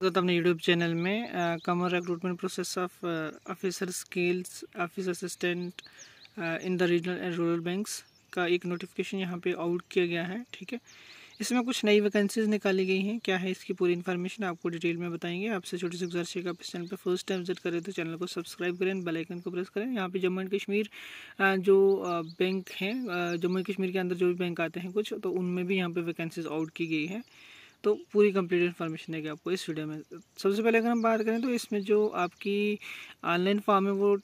तो अपने YouTube channel में common recruitment process of officer skills office assistant in the regional and rural banks का एक notification यहाँ पे आउट किया गया है ठीक है इसमें कुछ नई वैकेंसीज निकाली गई हैं क्या है इसकी पूरी इन्फॉर्मेशन आपको डिटेल में बताएंगे आपसे छोटी सी गुजारिश है आप इस चैनल पर फर्स्ट टाइम विजिट करें तो चैनल को सब्सक्राइब करें बेल आइकन को प्रेस करें यहाँ पे जम्मू एंड कश्मीर जो बैंक हैं जम्मू एंड कश्मीर के अंदर जो भी बैंक आते हैं कुछ तो उनमें भी यहाँ पे वैकेंसीज आउट की गई है तो पूरी कंप्लीट इन्फॉर्मेशन है कि आपको इस वीडियो में सबसे पहले अगर हम बात करें तो इसमें जो आपकी ऑनलाइन फॉर्म है वो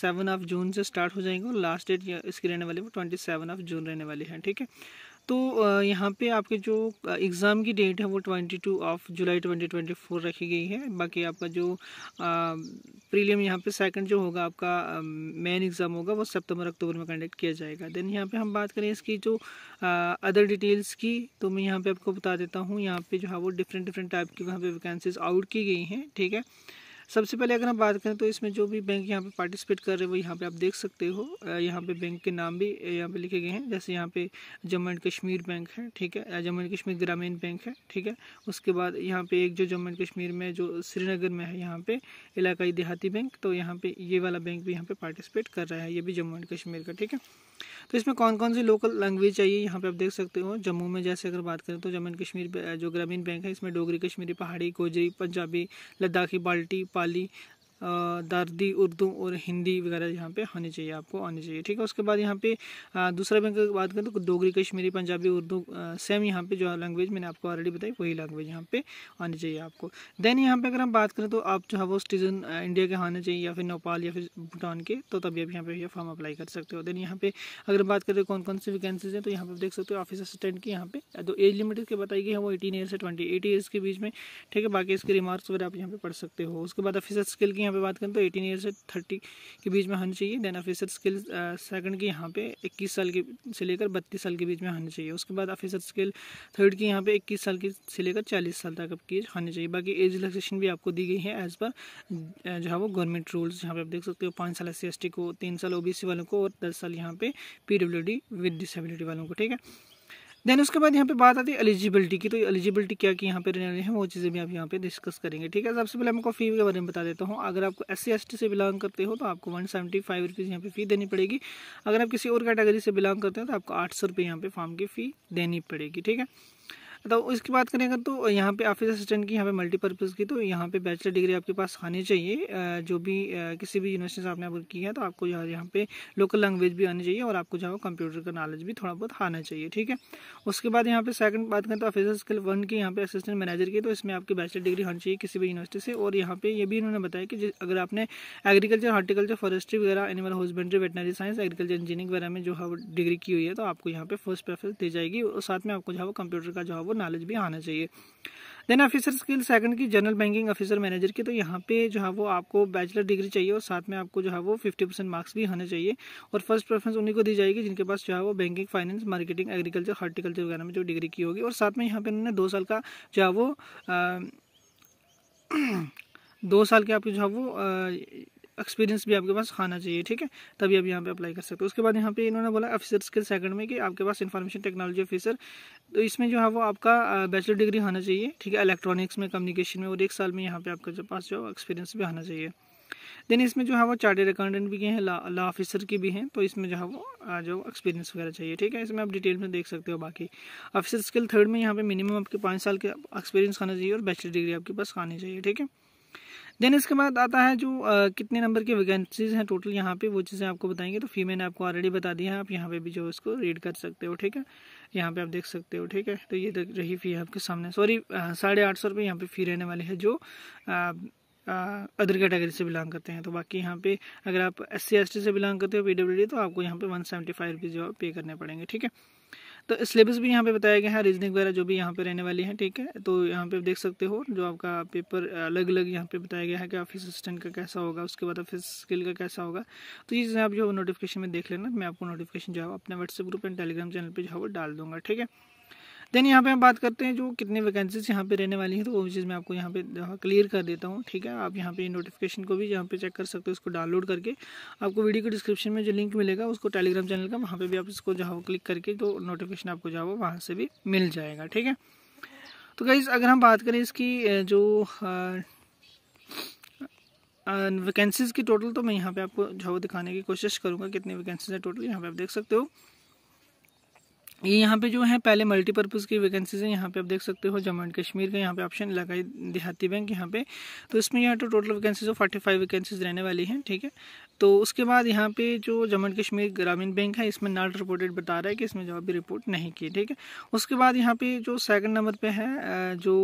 सेवन ऑफ जून से स्टार्ट हो जाएंगे और लास्ट डेट इसकी रहने वाली वो ट्वेंटी सेवन ऑफ जून रहने वाली है ठीक है तो यहाँ पे आपके जो एग्ज़ाम की डेट है वो twenty two of July twenty twenty four रखी गई है बाकी आपका जो प्रीलियम यहाँ पे सेकंड जो होगा आपका मेन एग्ज़ाम होगा वो सितंबर अक्टूबर में कंडक्ट किया जाएगा देन यहाँ पे हम बात करें इसकी जो अदर डिटेल्स की तो मैं यहाँ पे आपको बता देता हूँ यहाँ पे जो है वो डिफरेंट डिफरेंट टाइप की वहाँ पे वैकेंसीज आउट की गई हैं ठीक है सबसे पहले अगर हम बात करें तो इसमें जो भी बैंक यहाँ पे पार्टिसिपेट कर रहे हैं वो यहाँ पे आप देख सकते हो यहाँ पे बैंक के नाम भी यहाँ पे लिखे गए हैं जैसे यहाँ पे जम्मू एंड कश्मीर बैंक है ठीक है जम्मू एंड कश्मीर ग्रामीण बैंक है ठीक है उसके बाद यहाँ पे एक जो जम्मू एंड कश्मीर में जो श्रीनगर में है यहाँ पे इलाकाई देहाती बैंक तो यहाँ पे ये वाला बैंक भी यहाँ पे पार्टिसिपेट कर रहा है ये भी जम्मू एंड कश्मीर का ठीक है तो इसमें कौन कौन सी लोकल लैंग्वेज चाहिए यहाँ पे आप देख सकते हो जम्मू में जैसे अगर बात करें तो जम्मू एंड कश्मीर जो ग्रामीण बैंक है इसमें डोगरी कश्मीरी पहाड़ी गोजरी पंजाबी लद्दाखी बाल्टी पाली दर्दी उर्दू और हिंदी वगैरह यहाँ पे होनी चाहिए आपको आनी चाहिए ठीक है उसके बाद यहाँ पे दूसरा बैंक की बात करें तो डोगरी कश्मीरी पंजाबी उर्दू सेम यहाँ पे जो लैंग्वेज मैंने आपको ऑलरेडी बताई वही लैंग्वेज यहाँ पे आनी चाहिए आपको देन यहाँ पे अगर हम बात करें तो आप जो है वो सिटीजन इंडिया के आने चाहिए या फिर नेपाल या फिर भूटान के तो तभी आप यहाँ पे फॉर्म अप्लाई कर सकते हो देन यहाँ पे अगर बात करें कौन कौन सी वैकेंसीज हैं तो यहाँ पर देख सकते हो ऑफिस असिस्टेंट की यहाँ पे तो एज लिमिटेड के बताई गई है वो एटीन ईयर से ट्वेंटी एट ईयर्स के बीच में ठीक है बाकी इसके रिमार्क्स वगैरह आप यहाँ पे पढ़ सकते हो उसके बाद ऑफिसर स्किल की यहाँ पे बात करें तो एटीन ईयर से थर्टी के बीच में होनी चाहिए देन ऑफिसर स्किल सेकंड की यहाँ पे इक्कीस साल की से लेकर बत्तीस साल के बीच में होनी चाहिए उसके बाद ऑफिसर स्किल थर्ड की यहाँ पे इक्कीस साल की से लेकर चालीस साल तक की होनी चाहिए बाकी एज रिलेक्सेशन भी आपको दी गई है एज पर uh, जो है वो गवर्नमेंट रूल्स यहाँ पे आप देख सकते हो पाँच साल एस को तीन साल ओ वालों को और दस साल यहाँ पे पी विद डिसबिलिटी वालों को ठीक है देन उसके बाद यहाँ पे बात आती है एलिजिबिलिटी की तो एलिजिबिलिटी क्या की यहाँ पे रहने हैं वो चीज़ें भी आप यहाँ पे डिस्कस करेंगे ठीक है सबसे पहले मैं आपको फी के बारे में बता देता हूँ अगर आपको एस सी से बिलोंग करते हो तो आपको वन सेवेंटी फाइव रुपीज़ यहाँ पे फ़ी देनी पड़ेगी अगर आप किसी और कैटेगरी से बिलोंग करते हो तो आपको आठ सौ रुपये यहाँ पे फॉर्म की फ़ी देनी पड़ेगी ठीक है तो उसकी बात करें अगर तो यहाँ पे ऑफिस असिस्टेंट की यहाँ पे मल्टीपर्पज़ की तो यहाँ पे बैचलर डिग्री आपके पास आनी चाहिए जो भी किसी भी यूनिवर्सिटी से आपने अगर की है तो आपको जो है यहाँ पे लोकल लैंग्वेज भी आनी चाहिए और आपको जो है कंप्यूटर का नॉलेज भी थोड़ा बहुत आना चाहिए ठीक है उसके बाद यहाँ पे सेकंड बात करें तो ऑफिस स्किल वन की यहाँ पे असिस्टेंट मैनेजर की तो इसमें आपकी बैचलर डिग्री होनी चाहिए किसी भी यूनिवर्सिटी से और यहाँ पे ये भी इन्होंने बताया कि अगर आपने एग्रीकल्चर हॉर्टिकल्चर फॉरेस्ट्री वगैरह animal husbandry veterinary science agriculture engineering वगैरह में जो है डिग्री की हुई है तो आपको यहाँ पे फर्स्ट प्रेफरेंस दी जाएगी और साथ में आपको जो है कंप्यूटर का जो है को नॉलेज भी आना चाहिए देन ऑफिसर स्किल सेकंड की जनरल बैंकिंग ऑफिसर मैनेजर की तो यहाँ पे जो है वो आपको बैचलर डिग्री चाहिए और साथ में आपको जो है वो 50 परसेंट मार्क्स भी होने चाहिए और फर्स्ट प्रेफरेंस उन्हीं को दी जाएगी जिनके पास जो है वो banking finance marketing agriculture horticulture वगैरह में जो डिग्री की होगी और साथ में यहाँ पर उन्होंने दो साल का जो है वो आ, दो साल के आपके जो है वो एक्सपीरियंस भी आपके पास आना चाहिए ठीक है तभी आप यहाँ पे अप्लाई कर सकते हो उसके बाद यहाँ पे इन्होंने बोला ऑफिसर स्किल सेकंड में कि आपके पास इन्फॉर्मेशन टेक्नोलॉजी ऑफिसर तो इसमें जो है वो आपका बैचलर डिग्री होना चाहिए ठीक है इलेक्ट्रॉनिक्स में कम्युनिकेशन में और एक साल में यहाँ पे आपके पास जो एक्सपीरियंस भी आना चाहिए देन इसमें जो है वो चार्टेड अकाउंटेंट भी हैं ला ला ऑफिसर की भी हैं तो इसमें जो है वो जो एक्सपीरियंस वगैरह चाहिए ठीक है इसमें आप डिटेल में देख सकते हो बाकी ऑफिसर स्किल थर्ड में यहाँ पे मिनिमम आपके पाँच साल के एक्सपीरियंस आना चाहिए और बैचलर डिग्री आपके पास आनी चाहिए ठीक है देन इसके बाद आता है जो आ, कितने नंबर की वैकेंसीज हैं टोटल यहाँ पे वो चीज़ें आपको बताएंगे तो फी मैंने आपको ऑलरेडी बता दिया है आप यहाँ पे भी जो इसको रीड कर सकते हो ठीक है यहाँ पे आप देख सकते हो ठीक है तो ये रही फ़ी आपके सामने सॉरी साढ़े आठ सौ रुपये यहाँ पर फ़ी रहने वाली है जो आ, अदर कैटेगरी से बिलोंग करते हैं तो बाकी यहाँ पे अगर आप एस सी से बिलोंग करते हो पी तो आपको यहाँ पे वन सेवेंटी फाइव रुपीज़ जो पे करने पड़ेंगे ठीक है तो सिलेबस भी यहाँ पे बताया गया है रीजनिंग वगैरह जो भी यहाँ पे रहने वाली है ठीक है तो यहाँ पे आप देख सकते हो जो आपका पेपर अलग अलग यहाँ पे बताया गया है कि ऑफिस असिस्टेंट का कैसा होगा उसके बाद ऑफिस स्किल का कैसा होगा तो ये चीज़ें आप जो नोटिफिकेशन में देख लेना मैं आपको नोटिफिकेशन जो है अपने WhatsApp group and Telegram channel पर जो है वो डाल दूँगा ठीक है देन यहाँ पे हम बात करते हैं जो कितने वैकेंसीज यहाँ पे रहने वाली हैं तो वो चीज़ मैं आपको यहाँ पे क्लियर हाँ, कर देता हूँ ठीक है आप यहाँ पे नोटिफिकेशन को भी यहाँ पे चेक कर सकते हो उसको डाउनलोड करके आपको वीडियो के डिस्क्रिप्शन में जो लिंक मिलेगा उसको टेलीग्राम चैनल का वहाँ पर भी आप इसको जो क्लिक करके जो नोटिफिकेशन आपको जो वहाँ से भी मिल जाएगा ठीक है तो गाइज़ अगर हम बात करें इसकी जो वैकेंसीज़ की टोटल तो मैं यहाँ पे आपको जो दिखाने की कोशिश करूँगा कितनी वैकेंसीज है टोटल यहाँ पे आप देख सकते हो ये यहाँ पे जो है पहले मल्टीपर्पज़ की वैकेंसीज है यहाँ पे आप देख सकते हो जम्मू एंड कश्मीर का यहाँ पे ऑप्शन लगा देहाती बैंक यहाँ पे तो इसमें यहाँ तो total vacancies of forty five vacancies रहने वाली हैं ठीक है तो उसके बाद यहाँ पे जो जम्मू एंड कश्मीर ग्रामीण बैंक है इसमें नॉट रिपोर्टेड बता रहा है कि इसमें जवाब भी रिपोर्ट नहीं की ठीक है उसके बाद यहाँ पे जो सेकंड नंबर पे है जो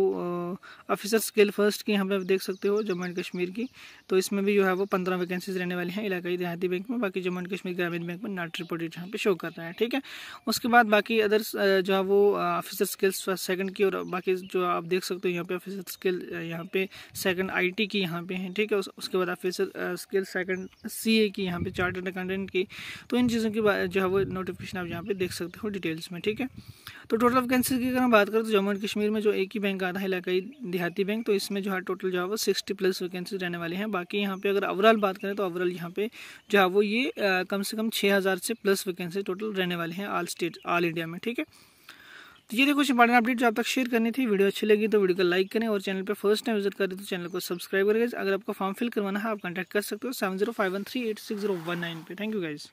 ऑफिसर स्किल फर्स्ट की यहाँ पे आप देख सकते हो जम्मू एंड कश्मीर की तो इसमें भी जो है वो पंद्रह वैकेंसीज रहने वाली हैं इलाकाई देहाती बैंक में बाकी जम्मू एंड कश्मीर ग्रामीण बैंक में नॉट रिपोर्टेड यहाँ पे शो कर रहा है ठीक है उसके बाद बाकी बाकी अदर्स जो है वो ऑफिसर स्किल्स सेकंड की और बाकी जो आप देख सकते हो यहाँ पे ऑफिसर स्किल यहाँ पे सेकंड आईटी की यहाँ पे हैं ठीक है उस, उसके बाद ऑफिसर स्किल सेकंड सीए की यहाँ पे चार्टर्ड अकाउंटेंट की तो इन चीज़ों की जो है वो नोटिफिकेशन आप यहाँ पे देख सकते हो डिटेल्स में ठीक है तो टोटल वैकेंसी की अगर हम बात करें तो जम्मू एंड कश्मीर में जो एक ही बैंक आधा इलाकाई देहाती बैंक तो इसमें जो है टोटल जो है वो सिक्सटी प्लस वैकेंसी रहने वाली हैं बाकी यहाँ पे अगर ओवरऑल बात करें तो ओवरऑल यहाँ पे जो है वो ये कम से कम छः हज़ार से प्लस वैकेंसी टोटल रहने वाले हैं all state all India media में ठीक है तो ये देखो इंपॉर्टेंट अपडेट जो आप तक शेयर करनी थी वीडियो अच्छी लगी तो वीडियो को लाइक करें और चैनल पर फर्स्ट टाइम विजिट करें तो चैनल को सब्सक्राइब करें अगर आपको फॉर्म फिल करवाना है आप कॉन्टैक्ट कर सकते हो seven zero zero one nine पे थैंक यू गाइज़